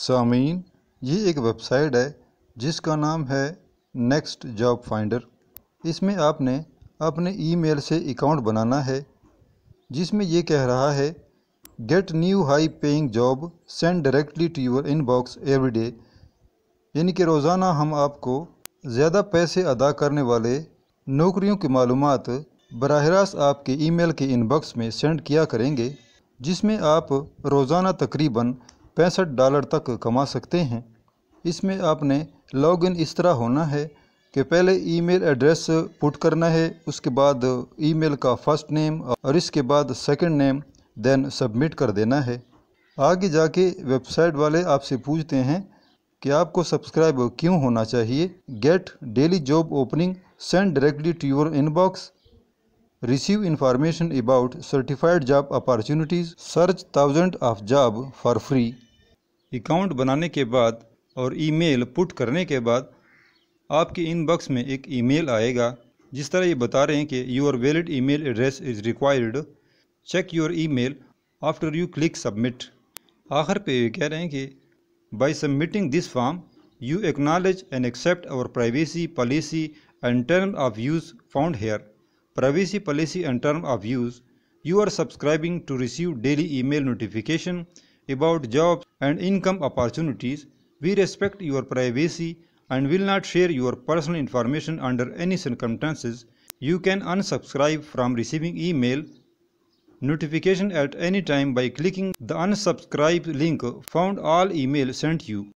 सामीन ये एक वेबसाइट है जिसका नाम है नेक्स्ट जॉब फाइंडर इसमें आपने अपने ईमेल से अकाउंट बनाना है जिसमें ये कह रहा है get new high paying job send directly to your inbox every day यानी कि रोज़ाना हम आपको ज़्यादा पैसे अदा करने वाले नौकरियों की मालूम बरह रास्त आपके ईमेल के इनबॉक्स में सेंड किया करेंगे जिसमें आप रोज़ाना तकरीबन पैंसठ डॉलर तक कमा सकते हैं इसमें आपने लॉगिन इस तरह होना है कि पहले ईमेल एड्रेस पुट करना है उसके बाद ईमेल का फर्स्ट नेम और इसके बाद सेकंड नेम देन सबमिट कर देना है आगे जाके वेबसाइट वाले आपसे पूछते हैं कि आपको सब्सक्राइब क्यों होना चाहिए get daily job opening send directly to your inbox receive information about certified job opportunities search thousand of job for free account बनाने के बाद और ई मेल पुट करने के बाद आपके इनबॉक्स में एक ई मेल आएगा जिस तरह ये बता रहे हैं कि your valid mail address is required check your mail after you click submit आखिर पे ये कह रहे हैं कि by submitting this form you acknowledge and accept our privacy policy and term of use found here privacy policy and term of use, you are subscribing to receive daily email notification about jobs and income opportunities. We respect your privacy and will not share your personal information under any circumstances. You can unsubscribe from receiving email notification at any time by clicking the unsubscribe link found all email sent you.